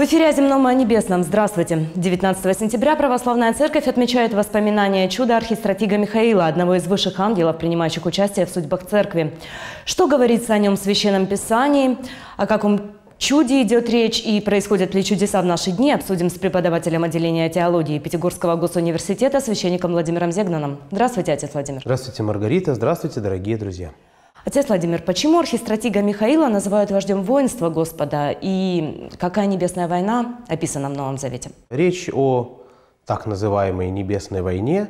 В эфире о земном и о небесном. Здравствуйте. 19 сентября Православная Церковь отмечает воспоминания чуда архистратига Михаила, одного из высших ангелов, принимающих участие в судьбах Церкви. Что говорится о нем в Священном Писании, о каком чуде идет речь и происходят ли чудеса в наши дни, обсудим с преподавателем отделения теологии Пятигорского госуниверситета, священником Владимиром Зегнаном. Здравствуйте, отец Владимир. Здравствуйте, Маргарита. Здравствуйте, дорогие друзья. Отец Владимир, почему архистратига Михаила называют вождем воинства Господа и какая небесная война описана в Новом Завете? Речь о так называемой небесной войне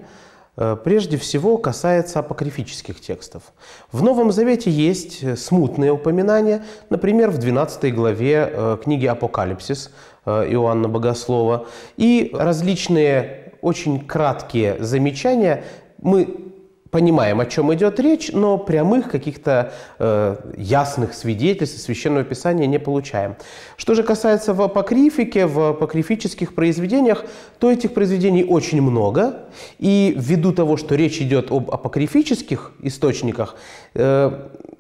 э, прежде всего касается апокрифических текстов. В Новом Завете есть э, смутные упоминания, например, в 12 главе э, книги «Апокалипсис» Иоанна Богослова и различные очень краткие замечания мы понимаем, о чем идет речь, но прямых каких-то э, ясных свидетельств Священного Писания не получаем. Что же касается в апокрифике, в апокрифических произведениях, то этих произведений очень много, и ввиду того, что речь идет об апокрифических источниках, э,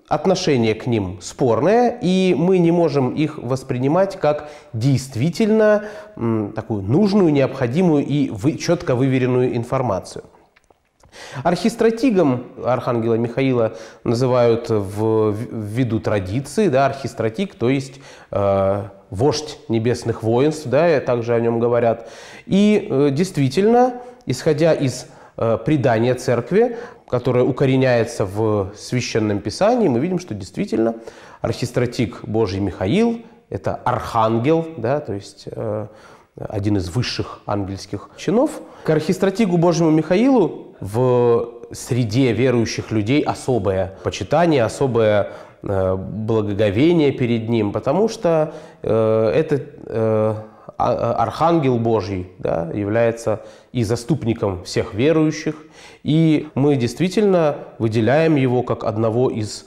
отношение к ним спорное, и мы не можем их воспринимать как действительно м, такую нужную, необходимую и вы, четко выверенную информацию. Архистратигом архангела Михаила называют в, виду традиции, да, архистратиг, то есть э, вождь небесных воинств, да, и также о нем говорят. И э, действительно, исходя из э, предания церкви, которое укореняется в Священном Писании, мы видим, что действительно архистратиг Божий Михаил – это архангел, да, то есть э, один из высших ангельских чинов. К архистратигу Божьему Михаилу в среде верующих людей особое почитание, особое э, благоговение перед ним, потому что э, этот э, а, а, архангел Божий да, является и заступником всех верующих, и мы действительно выделяем его как одного из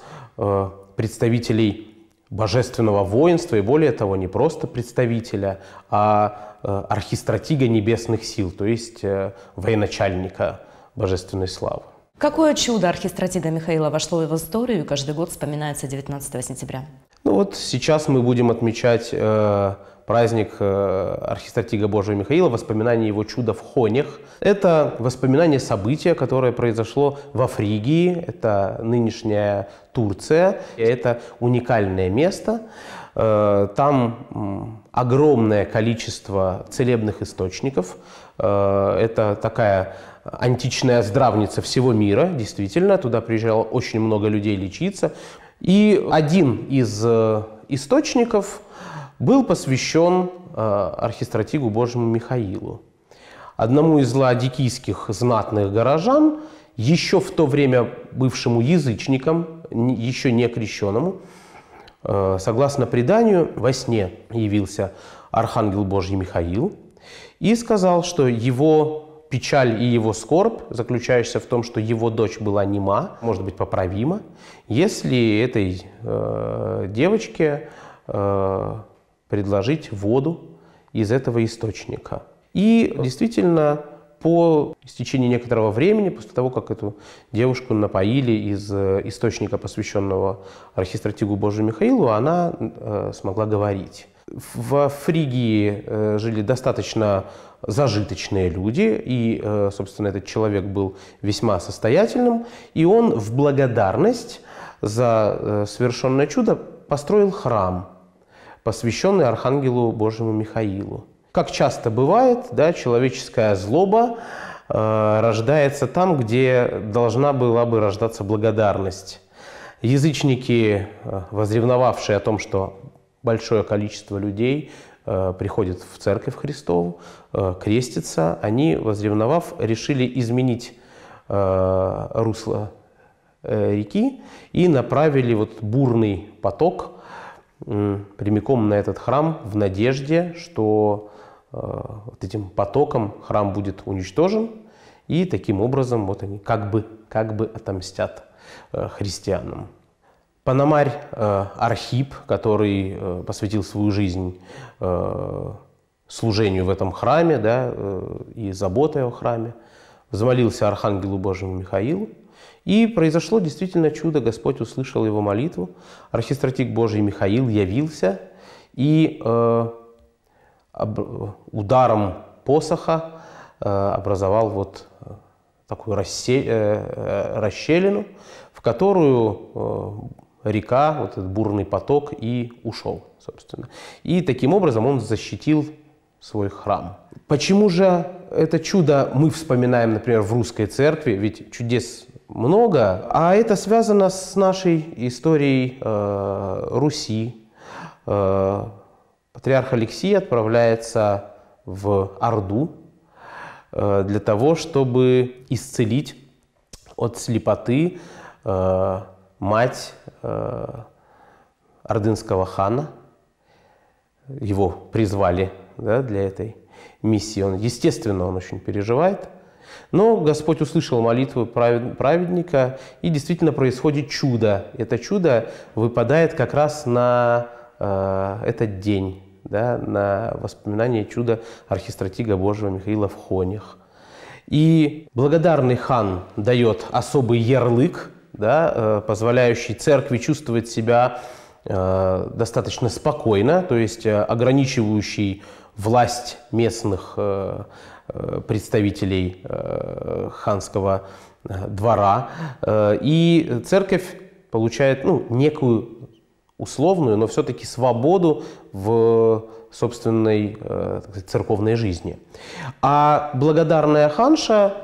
представителей божественного воинства, и более того, не просто представителя, а архистратига небесных сил, то есть военачальника – божественной славы. Какое чудо архистратига Михаила вошло в историю и каждый год вспоминается 19 сентября? Ну вот сейчас мы будем отмечать э, праздник э, архистратига Божия Михаила, воспоминание его чуда в Хонях. Это воспоминание события, которое произошло во Фригии, это нынешняя Турция. Это уникальное место. Э, там огромное количество целебных источников, Э, это такая античная здравница всего мира, действительно. Туда приезжало очень много людей лечиться. И один из э, источников был посвящен э, архистратигу Божьему Михаилу, одному из ладикийских знатных горожан, еще в то время бывшему язычником, еще не крещенному. Согласно преданию, во сне явился архангел Божий Михаил – и сказал, что его печаль и его скорбь заключающаяся в том, что его дочь была нема, может быть, поправима, если этой э, девочке э, предложить воду из этого источника. И действительно, по истечении некоторого времени, после того, как эту девушку напоили из э, источника, посвященного архистратигу Божию Михаилу, она э, смогла говорить. Во Фригии э, жили достаточно зажиточные люди, и, э, собственно, этот человек был весьма состоятельным, и он в благодарность за э, совершенное чудо построил храм, посвященный Архангелу Божьему Михаилу. Как часто бывает, да, человеческая злоба э, рождается там, где должна была бы рождаться благодарность. Язычники, э, возревновавшие о том, что большое количество людей э, приходит в церковь Христову, э, крестится. Они, возревновав, решили изменить э, русло реки и направили вот бурный поток прямиком на этот храм в надежде, что вот этим потоком храм будет уничтожен, и таким образом вот они как бы, как бы отомстят христианам. Панамарь э, Архип, который э, посвятил свою жизнь э, служению в этом храме да, и заботой о храме, взмолился Архангелу Божьему Михаилу, и произошло действительно чудо, Господь услышал его молитву, архистратик Божий Михаил явился, и ударом посоха образовал вот такую расщелину, в которую река, вот этот бурный поток и ушел, собственно. И таким образом он защитил свой храм. Почему же это чудо мы вспоминаем, например, в русской церкви, ведь чудес много, а это связано с нашей историей э, Руси. Э, патриарх Алексий отправляется в Орду э, для того, чтобы исцелить от слепоты э, мать э, ордынского хана. Его призвали да, для этой миссии. Он, естественно, он очень переживает. Но Господь услышал молитву праведника, и действительно происходит чудо. Это чудо выпадает как раз на э, этот день, да, на воспоминание чуда архистратига Божьего Михаила в Хонях. И благодарный хан дает особый ярлык да, э, позволяющий церкви чувствовать себя э, достаточно спокойно, то есть э, ограничивающий власть местных представителей ханского двора. И церковь получает ну, некую условную, но все-таки свободу в собственной сказать, церковной жизни. А благодарная ханша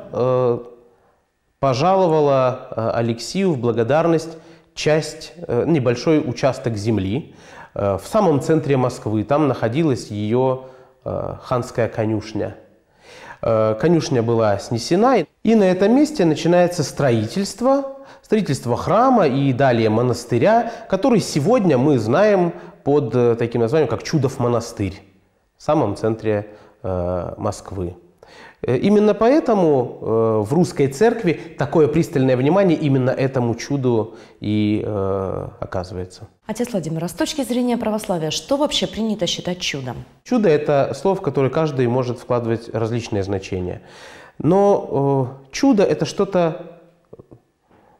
пожаловала э, Алексию в благодарность часть, э, небольшой участок земли э, в самом центре Москвы. Там находилась ее ханская конюшня. Конюшня была снесена, и на этом месте начинается строительство, строительство храма и далее монастыря, который сегодня мы знаем под таким названием, как Чудов монастырь в самом центре Москвы. Э, именно поэтому э, в русской церкви такое пристальное внимание именно этому чуду и э, оказывается. Отец Владимир, а с точки зрения православия, что вообще принято считать чудом? Чудо – это слово, в которое каждый может вкладывать различные значения. Но чудо – это что-то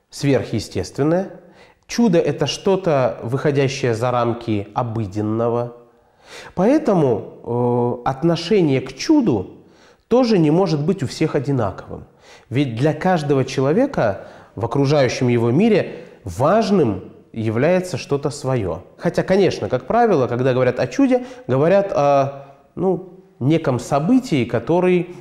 сверхъестественное. Чудо – это что-то, выходящее за рамки обыденного. Поэтому отношение к чуду – тоже не может быть у всех одинаковым. Ведь для каждого человека в окружающем его мире важным является что-то свое. Хотя, конечно, как правило, когда говорят о чуде, говорят о ну, неком событии, который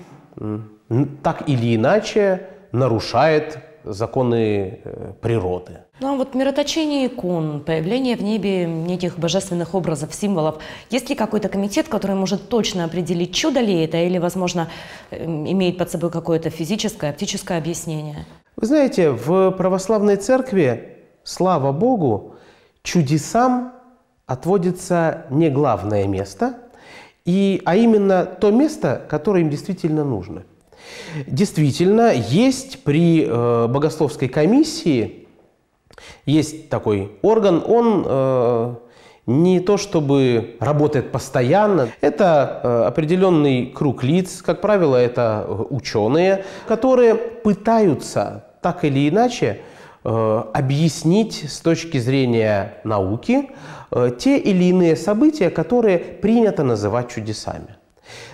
так или иначе нарушает законы э, природы. Ну а вот мироточение икон, появление в небе неких божественных образов, символов. Есть ли какой-то комитет, который может точно определить, чудо ли это, или, возможно, эм, имеет под собой какое-то физическое, оптическое объяснение? Вы знаете, в православной церкви, слава Богу, чудесам отводится не главное место, и, а именно то место, которое им действительно нужно – Действительно, есть при э, богословской комиссии, есть такой орган, он э, не то чтобы работает постоянно. Это э, определенный круг лиц, как правило, это э, ученые, которые пытаются так или иначе э, объяснить с точки зрения науки э, те или иные события, которые принято называть чудесами.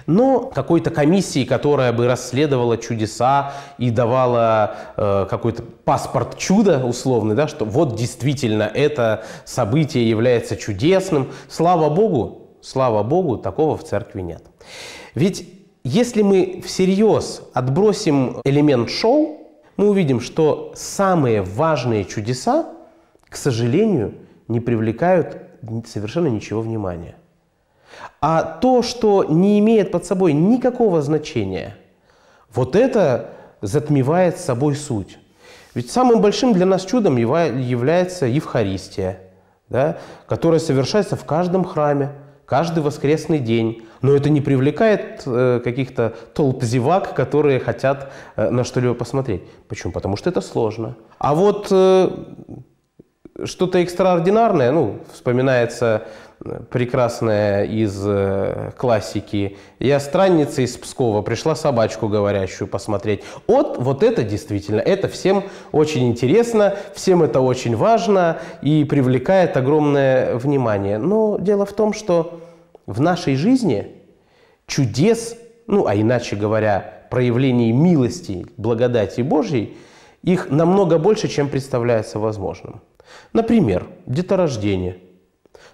Но какой-то комиссии, которая бы расследовала чудеса и давала э, какой-то паспорт чуда условный, да, что вот действительно это событие является чудесным, слава богу, слава богу, такого в церкви нет. Ведь если мы всерьез отбросим элемент шоу, мы увидим, что самые важные чудеса, к сожалению, не привлекают совершенно ничего внимания. А то, что не имеет под собой никакого значения, вот это затмевает собой суть. Ведь самым большим для нас чудом является Евхаристия, да, которая совершается в каждом храме, каждый воскресный день. Но это не привлекает э, каких-то толп зевак, которые хотят э, на что-либо посмотреть. Почему? Потому что это сложно. А вот э, что-то экстраординарное, ну, вспоминается э, прекрасная из э, классики. Я странница из Пскова, пришла собачку говорящую посмотреть. Вот, вот это действительно, это всем очень интересно, всем это очень важно и привлекает огромное внимание. Но дело в том, что в нашей жизни чудес, ну, а иначе говоря, проявлений милости, благодати Божьей, их намного больше, чем представляется возможным. Например, деторождение.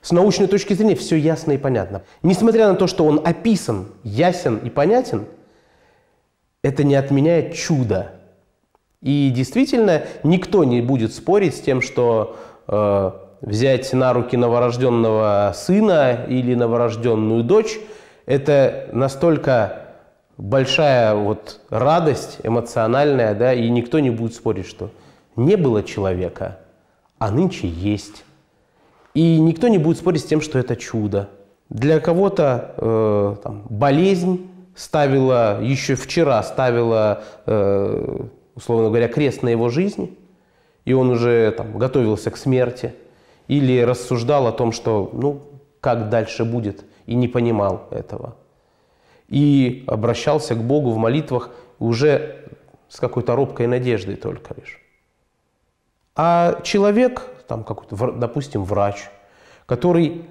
С научной точки зрения все ясно и понятно. Несмотря на то, что он описан, ясен и понятен, это не отменяет чудо. И действительно, никто не будет спорить с тем, что э, взять на руки новорожденного сына или новорожденную дочь – это настолько большая вот радость эмоциональная, да, и никто не будет спорить, что не было человека – а нынче есть. И никто не будет спорить с тем, что это чудо. Для кого-то э, там, болезнь ставила, еще вчера ставила, э, условно говоря, крест на его жизни, и он уже там, готовился к смерти, или рассуждал о том, что ну, как дальше будет, и не понимал этого. И обращался к Богу в молитвах уже с какой-то робкой надеждой только лишь. А человек, там какой-то, допустим, врач, который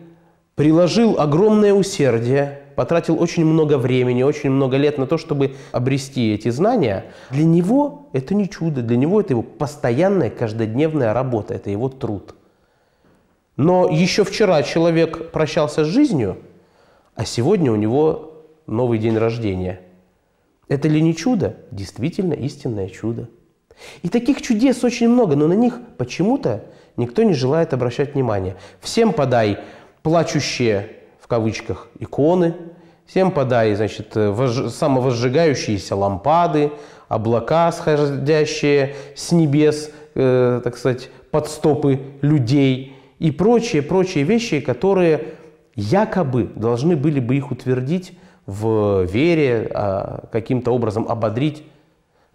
приложил огромное усердие, потратил очень много времени, очень много лет на то, чтобы обрести эти знания, для него это не чудо, для него это его постоянная каждодневная работа, это его труд. Но еще вчера человек прощался с жизнью, а сегодня у него новый день рождения. Это ли не чудо? Действительно истинное чудо. И таких чудес очень много, но на них почему-то никто не желает обращать внимания. Всем подай плачущие, в кавычках, иконы, всем подай, значит, вож... самовозжигающиеся лампады, облака, сходящие с небес, э, так сказать, под стопы людей и прочие, прочие вещи, которые якобы должны были бы их утвердить в вере, а, каким-то образом ободрить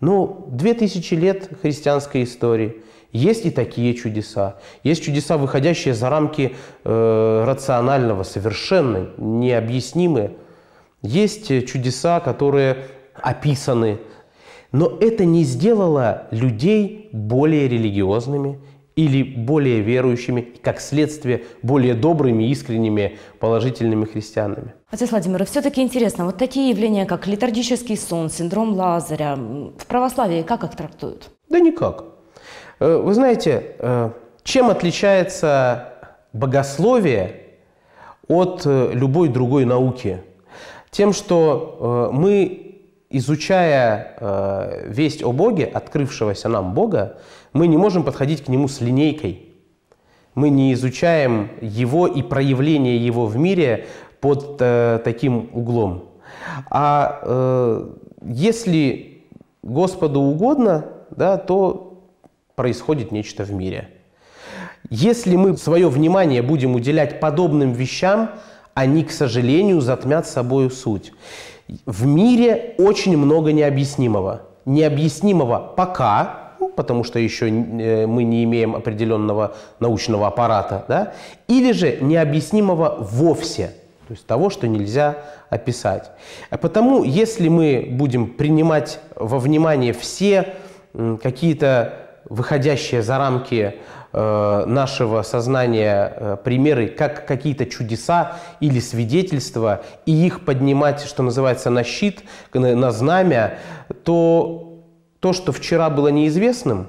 ну, две тысячи лет христианской истории. Есть и такие чудеса. Есть чудеса, выходящие за рамки э, рационального, совершенно необъяснимые. Есть э, чудеса, которые описаны. Но это не сделало людей более религиозными или более верующими, и как следствие более добрыми, искренними, положительными христианами. Отец Владимир, все-таки интересно, вот такие явления, как летаргический сон, синдром Лазаря, в православии как их трактуют? Да никак. Э, вы знаете, э, чем отличается богословие от э, любой другой науки? Тем, что мы изучая э, весть о Боге, открывшегося нам Бога, мы не можем подходить к нему с линейкой. Мы не изучаем его и проявление его в мире под э, таким углом. А э, если Господу угодно, да, то происходит нечто в мире. Если мы свое внимание будем уделять подобным вещам, они, к сожалению, затмят собою суть. В мире очень много необъяснимого. Необъяснимого пока, ну, потому что еще э, мы не имеем определенного научного аппарата, да? или же необъяснимого вовсе, то есть того, что нельзя описать. А потому если мы будем принимать во внимание все какие-то выходящие за рамки э, нашего сознания э, примеры, как какие-то чудеса или свидетельства, и их поднимать, что называется, на щит, на знамя, то то, что вчера было неизвестным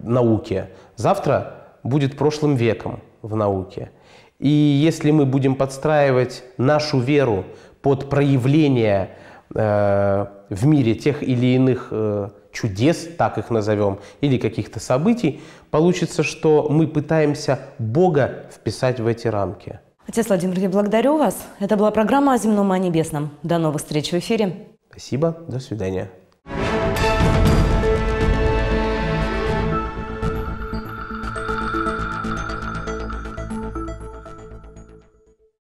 науке, завтра будет прошлым веком в науке. И если мы будем подстраивать нашу веру под проявление Э, в мире тех или иных э, чудес, так их назовем, или каких-то событий, получится, что мы пытаемся Бога вписать в эти рамки. Отец Владимир, я благодарю вас. Это была программа о земном и о небесном. До новых встреч в эфире. Спасибо, до свидания.